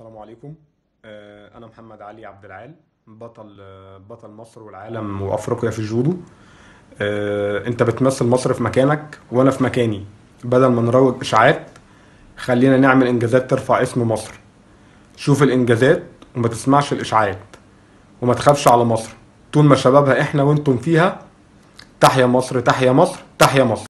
السلام عليكم آه، أنا محمد علي عبد العال بطل آه، بطل مصر والعالم وأفريقيا في الجودو آه، أنت بتمثل مصر في مكانك وأنا في مكاني بدل ما نروج إشاعات خلينا نعمل إنجازات ترفع اسم مصر شوف الإنجازات وما تسمعش الإشاعات وما تخافش على مصر طول ما شبابها إحنا وأنتم فيها تحيا مصر تحيا مصر تحيا مصر